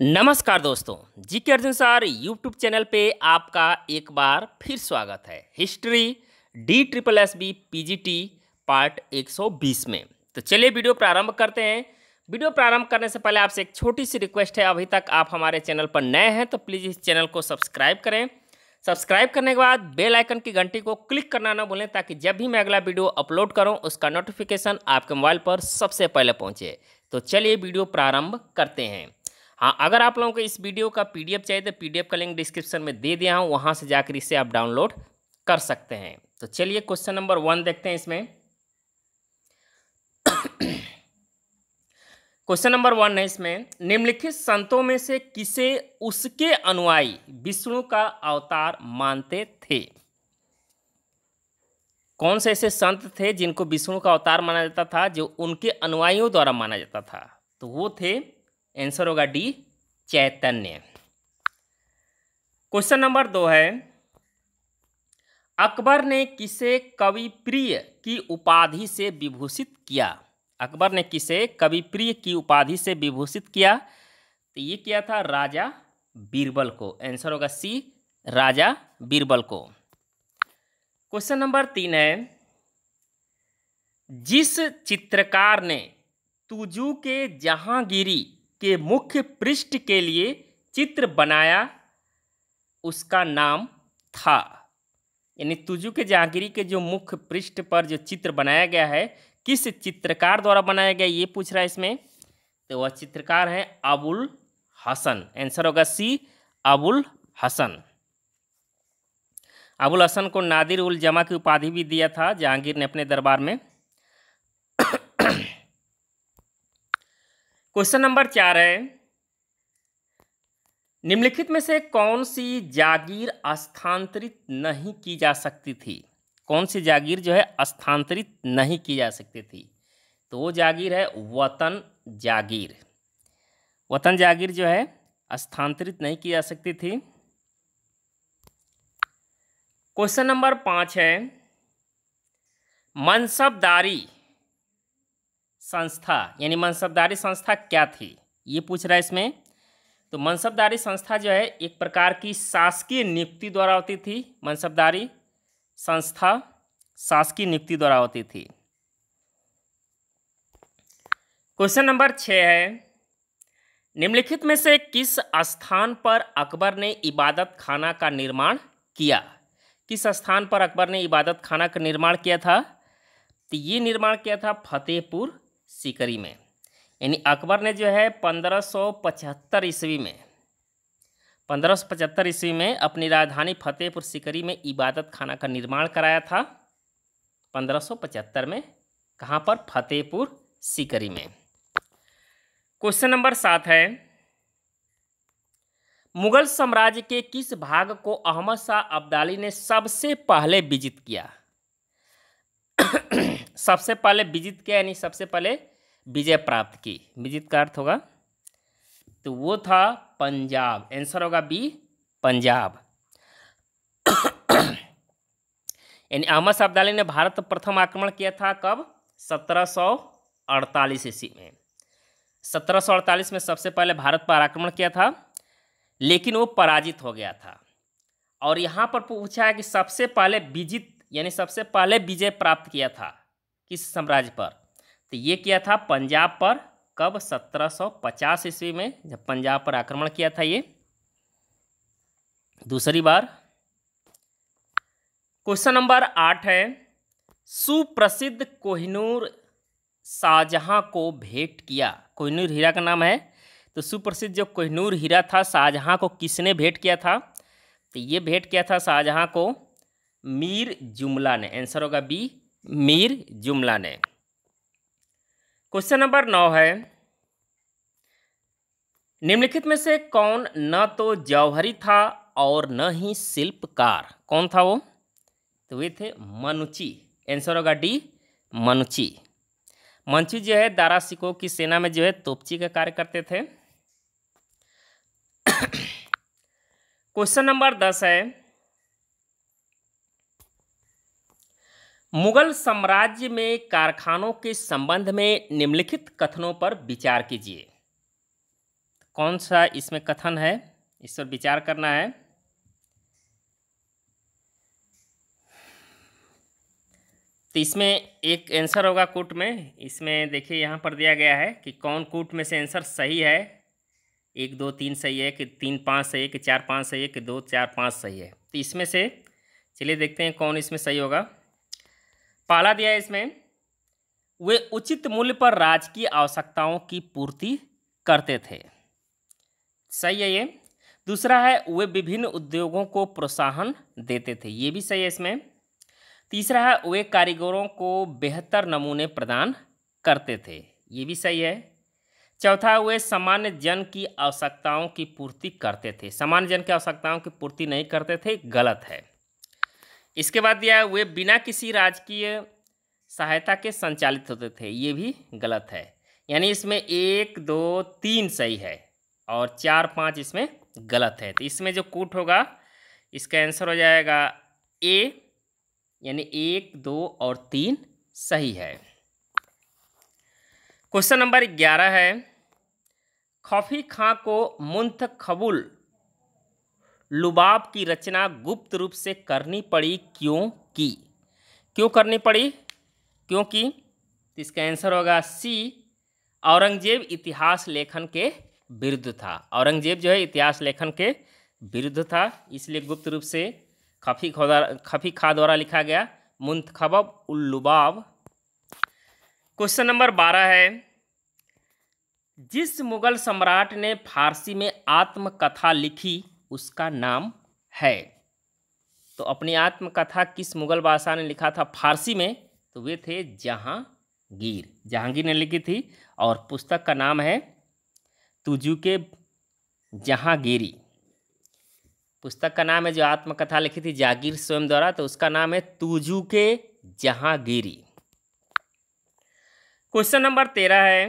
नमस्कार दोस्तों जी के अर्जुन सर यूट्यूब चैनल पे आपका एक बार फिर स्वागत है history D triple S B P G T part 120 में तो चलिए वीडियो प्रारंभ करते हैं वीडियो प्रारंभ करने से पहले आपसे एक छोटी सी रिक्वेस्ट है अभी तक आप हमारे चैनल पर नए हैं तो प्लीज़ इस चैनल को सब्सक्राइब करें सब्सक्राइब करने के बाद बेल आइकन की घंटी को क्लिक करना ना भूलें ताकि जब भी मैं अगला वीडियो अपलोड करूं उसका नोटिफिकेशन आपके मोबाइल पर सबसे पहले पहुंचे तो चलिए वीडियो प्रारंभ करते हैं हाँ अगर आप लोगों को इस वीडियो का पीडीएफ चाहिए तो पीडीएफ का लिंक डिस्क्रिप्शन में दे दिया हूँ वहाँ से जाकर इसे आप डाउनलोड कर सकते हैं तो चलिए क्वेश्चन नंबर वन देखते हैं इसमें क्वेश्चन नंबर वन है इसमें निम्नलिखित संतों में से किसे उसके अनुयायी विष्णु का अवतार मानते थे कौन से ऐसे संत थे जिनको विष्णु का अवतार माना जाता था जो उनके अनुयायियों द्वारा माना जाता था तो वो थे आंसर होगा डी चैतन्य क्वेश्चन नंबर दो है अकबर ने किसे कवि प्रिय की उपाधि से विभूषित किया अकबर ने किसे कवि प्रिय की उपाधि से विभूषित किया तो ये किया था राजा बीरबल को आंसर होगा सी राजा बीरबल को क्वेश्चन नंबर तीन है जिस चित्रकार ने तुजू के जहांगीरी के मुख्य पृष्ठ के लिए चित्र बनाया उसका नाम था यानी तुजु के जहांगीरी के जो मुख्य पृष्ठ पर जो चित्र बनाया गया है किस चित्रकार द्वारा बनाया गया ये पूछ रहा है इसमें तो वह चित्रकार हैं अबुल हसन आंसर होगा सी अबुल हसन अबुल हसन को नादिर उल जमा की उपाधि भी दिया था जहांगीर ने अपने दरबार में क्वेश्चन नंबर चार है निम्नलिखित में से कौन सी जागीर स्थानांतरित नहीं की जा सकती थी कौन सी जागीर जो है स्थानांतरित नहीं की जा सकती थी तो वो जागीर है वतन जागीर वतन जागीर जो है स्थानांतरित नहीं की जा सकती थी क्वेश्चन नंबर पाँच है मनसबदारी संस्था यानी मनसबदारी संस्था क्या थी ये पूछ रहा है इसमें तो मनसबदारी संस्था जो है एक प्रकार की शासकीय नियुक्ति द्वारा होती थी मनसबदारी संस्था शासकीय नियुक्ति द्वारा होती थी क्वेश्चन नंबर छ है निम्नलिखित में से किस स्थान पर अकबर ने इबादत खाना का निर्माण किया किस स्थान पर अकबर ने इबादत खाना का निर्माण किया था तो ये निर्माण किया था फतेहपुर सीकरी में यानी अकबर ने जो है पंद्रह सौ पचहत्तर ईस्वी में पंद्रह सौ पचहत्तर ईस्वी में अपनी राजधानी फतेहपुर सिकरी में इबादत खाना का निर्माण कराया था पंद्रह सौ पचहत्तर में कहाँ पर फतेहपुर सिकरी में क्वेश्चन नंबर सात है मुगल साम्राज्य के किस भाग को अहमद शाह अब्दाली ने सबसे पहले विजित किया सबसे पहले विजित किया यानी सबसे पहले विजय प्राप्त की विजित का अर्थ होगा तो वो था पंजाब आंसर होगा बी पंजाब यानी अहमद शाहब्दाली ने भारत पर प्रथम आक्रमण किया था कब 1748 ईस्वी में 1748 में सबसे पहले भारत पर आक्रमण किया था लेकिन वो पराजित हो गया था और यहाँ पर पूछा है कि सबसे पहले विजित यानी सबसे पहले विजय प्राप्त किया था किस साम्राज्य पर तो ये किया था पंजाब पर कब 1750 ईस्वी में जब पंजाब पर आक्रमण किया था ये दूसरी बार क्वेश्चन नंबर आठ है सुप्रसिद्ध कोहिनूर शाहजहां को भेंट किया कोहिनूर हीरा का नाम है तो सुप्रसिद्ध जो कोहिनूर हीरा था शाहजहां को किसने भेंट किया था तो ये भेंट किया था शाहजहां को मीर जुमला ने आंसर होगा बी मीर जुमला ने क्वेश्चन नंबर नौ है निम्नलिखित में से कौन न तो जौहरी था और न ही शिल्पकार कौन था वो तो वे थे मनुची आंसर होगा डी मनुची मनुची जो है दारा सिको की सेना में जो है तोपची का कार्य करते थे क्वेश्चन नंबर दस है मुगल साम्राज्य में कारखानों के संबंध में निम्नलिखित कथनों पर विचार कीजिए कौन सा इसमें कथन है इस पर विचार करना है तो इसमें एक आंसर होगा कूट में इसमें देखिए यहाँ पर दिया गया है कि कौन कूट में से आंसर सही है एक दो तीन सही है कि तीन पाँच सही है कि चार पाँच सही है कि दो चार पाँच सही है तो इसमें से चलिए देखते हैं कौन इसमें सही होगा पाला दिया है इसमें वे उचित मूल्य पर राजकीय की आवश्यकताओं की पूर्ति करते थे सही है ये दूसरा है वे विभिन्न उद्योगों को प्रोत्साहन देते थे ये भी सही है इसमें तीसरा है वे कारीगरों को बेहतर नमूने प्रदान करते थे ये भी सही है चौथा वे सामान्य जन की आवश्यकताओं की पूर्ति करते थे सामान्य जन की आवश्यकताओं की पूर्ति नहीं करते थे गलत है इसके बाद दिया है वे बिना किसी राजकीय सहायता के संचालित होते थे ये भी गलत है यानी इसमें एक दो तीन सही है और चार पाँच इसमें गलत है तो इसमें जो कूट होगा इसका आंसर हो जाएगा ए यानी एक दो और तीन सही है क्वेश्चन नंबर ग्यारह है खफी खां को मुंत खबुल लुबाब की रचना गुप्त रूप से करनी पड़ी क्यों की क्यों करनी पड़ी क्योंकि इसका आंसर होगा सी औरंगजेब इतिहास लेखन के विरुद्ध था औरंगजेब जो है इतिहास लेखन के विरुद्ध था इसलिए गुप्त रूप से खफी खोदा खफी खा द्वारा लिखा गया मुंतखब उल्लुबाब क्वेश्चन नंबर बारह है जिस मुगल सम्राट ने फारसी में आत्मकथा लिखी उसका नाम है तो अपनी आत्मकथा किस मुगल बादशाह ने लिखा था फारसी में तो वे थे जहांगीर जहांगीर ने लिखी थी और पुस्तक का नाम है तुजू के जहांगीरी पुस्तक का नाम है जो आत्मकथा लिखी थी जागीर स्वयं द्वारा तो उसका नाम है तुजू के जहांगीरी क्वेश्चन नंबर तेरह है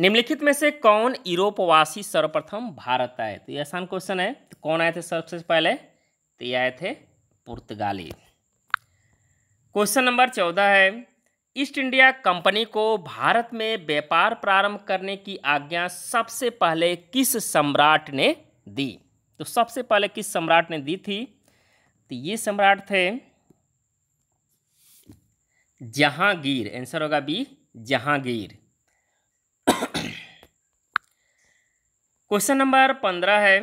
निम्नलिखित में से कौन यूरोपवासी सर्वप्रथम भारत आए तो ये आसान क्वेश्चन है तो कौन आए थे सबसे पहले तो ये आए थे पुर्तगाली क्वेश्चन नंबर चौदह है ईस्ट इंडिया कंपनी को भारत में व्यापार प्रारंभ करने की आज्ञा सबसे पहले किस सम्राट ने दी तो सबसे पहले किस सम्राट ने दी थी तो ये सम्राट थे जहांगीर आंसर होगा बी जहांगीर क्वेश्चन नंबर पंद्रह है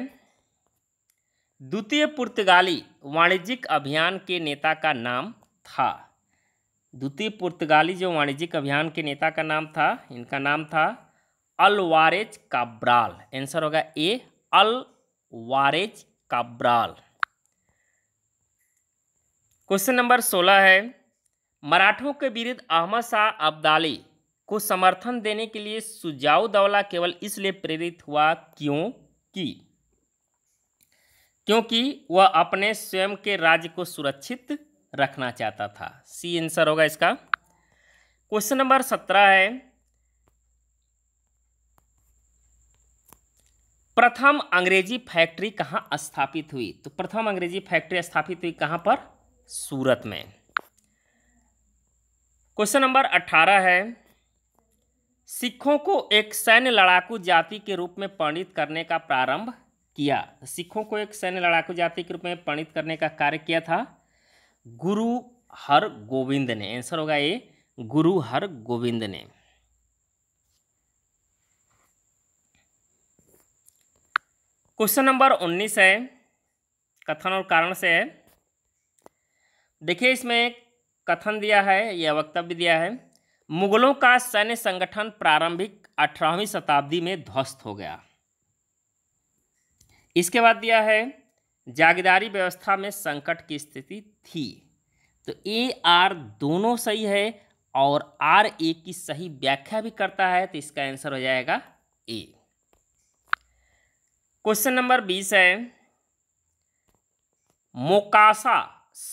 द्वितीय पुर्तगाली वाणिज्यिक अभियान के नेता का नाम था द्वितीय पुर्तगाली जो वाणिज्यिक अभियान के नेता का नाम था इनका नाम था अलवारेज काब्राल आंसर होगा A Alvares Cabral question number सोलह है मराठों के विरुद्ध अहमद शाह अब्दाली को समर्थन देने के लिए सुजाऊ दौला केवल इसलिए प्रेरित हुआ क्यों कि क्योंकि वह अपने स्वयं के राज्य को सुरक्षित रखना चाहता था सी आंसर होगा इसका क्वेश्चन नंबर सत्रह है प्रथम अंग्रेजी फैक्ट्री कहाँ स्थापित हुई तो प्रथम अंग्रेजी फैक्ट्री स्थापित हुई कहाँ पर सूरत में क्वेश्चन नंबर अट्ठारह है सिखों को एक सैन्य लड़ाकू जाति के रूप में परिणित करने का प्रारंभ किया सिखों को एक सैन्य लड़ाकू जाति के रूप में परिणित करने का कार्य किया था गुरु हर गोविंद ने आंसर होगा ये गुरु हर गोविंद ने क्वेश्चन नंबर उन्नीस है कथन और कारण से है देखिए इसमें कथन दिया है या वक्तव्य दिया है मुगलों का सैन्य संगठन प्रारंभिक अठारहवीं शताब्दी में ध्वस्त हो गया इसके बाद दिया है जागीदारी व्यवस्था में संकट की स्थिति थी तो ए आर दोनों सही है और आर ए की सही व्याख्या भी करता है तो इसका आंसर हो जाएगा ए क्वेश्चन नंबर बीस है मोकासा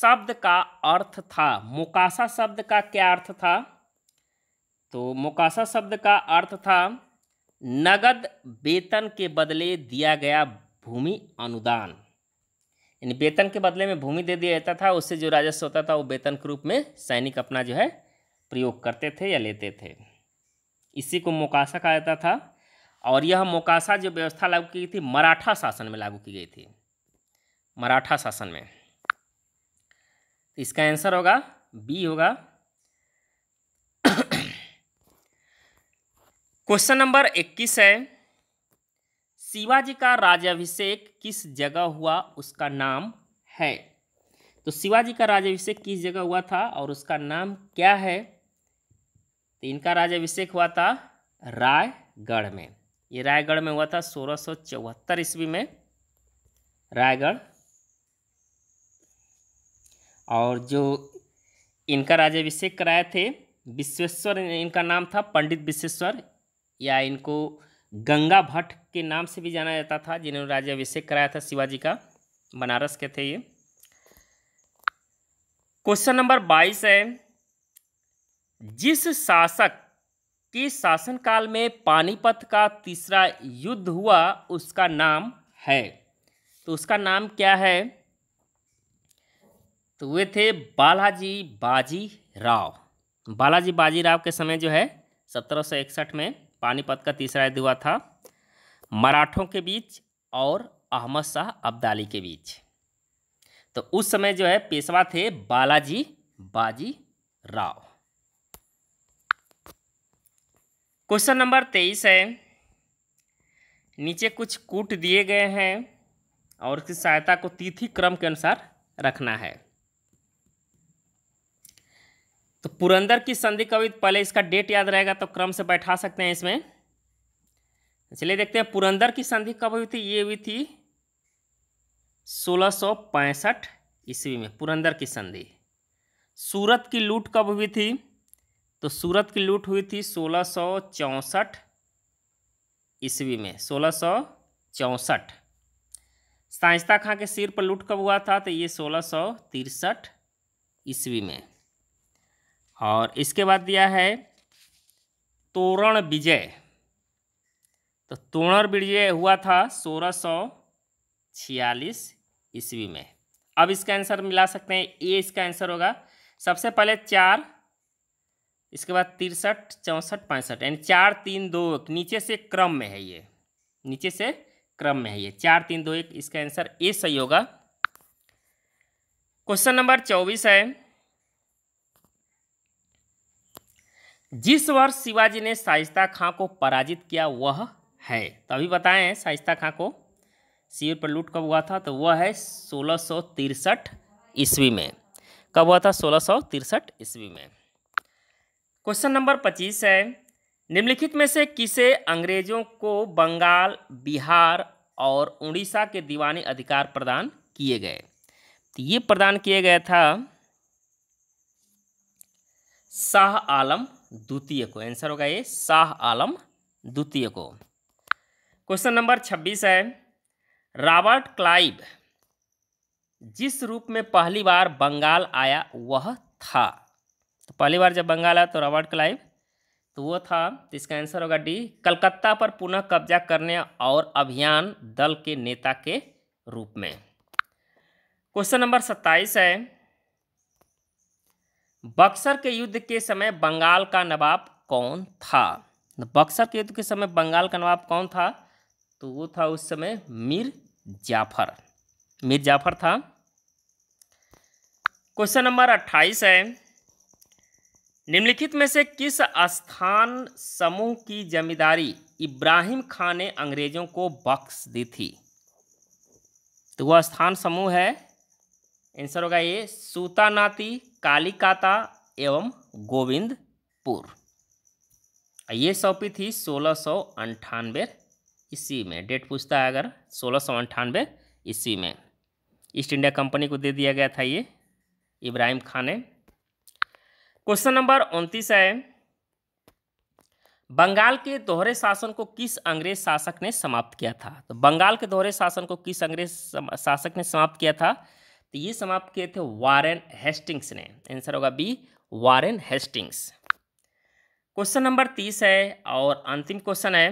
शब्द का अर्थ था मोकासा शब्द का क्या अर्थ था तो मुकासा शब्द का अर्थ था नगद वेतन के बदले दिया गया भूमि अनुदान यानी वेतन के बदले में भूमि दे दिया जाता था उससे जो राजस्व होता था वो वेतन के रूप में सैनिक अपना जो है प्रयोग करते थे या लेते थे इसी को मोकासा कहा जाता था और यह मोकासा जो व्यवस्था लागू की गई थी मराठा शासन में लागू की गई थी मराठा शासन में इसका आंसर होगा बी होगा क्वेश्चन नंबर इक्कीस है शिवाजी का राजाभिषेक किस जगह हुआ उसका नाम है तो शिवाजी का राजाभिषेक किस जगह हुआ था और उसका नाम क्या है तो इनका राजाभिषेक हुआ था रायगढ़ में ये रायगढ़ में हुआ था सोलह सौ चौहत्तर ईस्वी में रायगढ़ और जो इनका राजाभिषेक कराए थे विश्वेश्वर इनका नाम था पंडित विश्वेश्वर या इनको गंगा भट्ट के नाम से भी जाना जाता था जिन्होंने राज्यभिषेक कराया था शिवाजी का बनारस के थे ये क्वेश्चन नंबर बाईस है जिस शासक के शासनकाल में पानीपत का तीसरा युद्ध हुआ उसका नाम है तो उसका नाम क्या है तो वे थे बालाजी बाजी राव बालाजी बाजी राव के समय जो है सत्रह में पानीपत का तीसरा युद्ध हुआ था मराठों के बीच और अहमद शाह अब्दाली के बीच तो उस समय जो है पेशवा थे बालाजी बाजी राव क्वेश्चन नंबर तेईस है नीचे कुछ कूट दिए गए हैं और उसकी सहायता को तिथि क्रम के अनुसार रखना है तो पुरंदर की संधि कवित पहले इसका डेट याद रहेगा तो क्रम से बैठा सकते हैं इसमें चलिए देखते हैं पुरंदर की संधि कब हुई थी ये हुई थी सोलह सौ पैंसठ ईस्वी में पुरंदर की संधि सूरत की लूट कब हुई थी तो सूरत की लूट हुई थी सोलह सौ चौंसठ ईस्वी में सोलह सौ चौंसठ साइंसता खां के सिर पर लूट कब हुआ था तो ये सोलह सौ तिरसठ ईस्वी में और इसके बाद दिया है तोरण विजय तो तोरण विजय हुआ था सोलह सौ छियालीस ईस्वी में अब इसका आंसर मिला सकते हैं ए इसका आंसर होगा सबसे पहले चार इसके बाद तिरसठ चौंसठ पैंसठ यानी चार तीन दो एक नीचे से क्रम में है ये नीचे से क्रम में है ये चार तीन दो एक इसका आंसर ए सही होगा क्वेश्चन नंबर चौबीस है जिस वर्ष शिवाजी ने साइस्ता खां को पराजित किया वह है तो अभी बताएं साइस्ता खां को शिविर पर लूट कब हुआ था तो वह है सोलह सौ तिरसठ ईस्वी में कब हुआ था सोलह सौ तिरसठ ईस्वी में क्वेश्चन नंबर पच्चीस है निम्नलिखित में से किसे अंग्रेजों को बंगाल बिहार और उड़ीसा के दीवानी अधिकार प्रदान किए गए तो ये प्रदान किया गया था शाह आलम द्वितीय को आंसर होगा ये शाह आलम द्वितीय को क्वेश्चन नंबर छब्बीस है रॉबर्ट क्लाइव जिस रूप में पहली बार बंगाल आया वह था तो पहली बार जब बंगाल आया तो रॉबर्ट क्लाइव तो वो था तो इसका आंसर होगा डी कलकत्ता पर पुनः कब्जा करने और अभियान दल के नेता के रूप में क्वेश्चन नंबर सत्ताईस है बक्सर के युद्ध के समय बंगाल का नवाब कौन था बक्सर के युद्ध के समय बंगाल का नवाब कौन था तो वो था उस समय मीर जाफर मीर जाफर था क्वेश्चन नंबर अट्ठाईस है निम्नलिखित में से किस स्थान समूह की जमींदारी इब्राहिम खान ने अंग्रेजों को बख्श दी थी तो वह स्थान समूह है आंसर होगा ये सूतानाती कालिकाता एवं गोविंदपुर ये सौंपी थी सोलह सौ अंठानवे ईस्वी में डेट पूछता है अगर सोलह सौ अंठानवे ईस्वी में ईस्ट इंडिया कंपनी को दे दिया गया था ये इब्राहिम खान ने क्वेश्चन नंबर उनतीस है बंगाल के दोहरे शासन को किस अंग्रेज शासक ने समाप्त किया था तो बंगाल के दोहरे शासन को किस अंग्रेज शासक ने समाप्त किया था तो ये समाप्त किए थे वारेन हेस्टिंग्स ने आंसर होगा B Warren Hastings question number तीस है और अंतिम क्वेश्चन है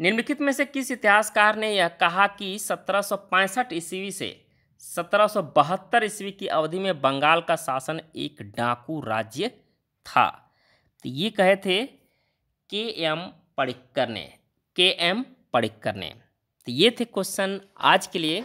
निम्नलिखित में से किस इतिहासकार ने यह कहा कि सत्रह ईस्वी से सत्रह ईस्वी की अवधि में बंगाल का शासन एक डाकू राज्य था तो ये कहे थे के एम पड़िक्कर ने के एम पड़िक्कर ने तो ये थे क्वेश्चन आज के लिए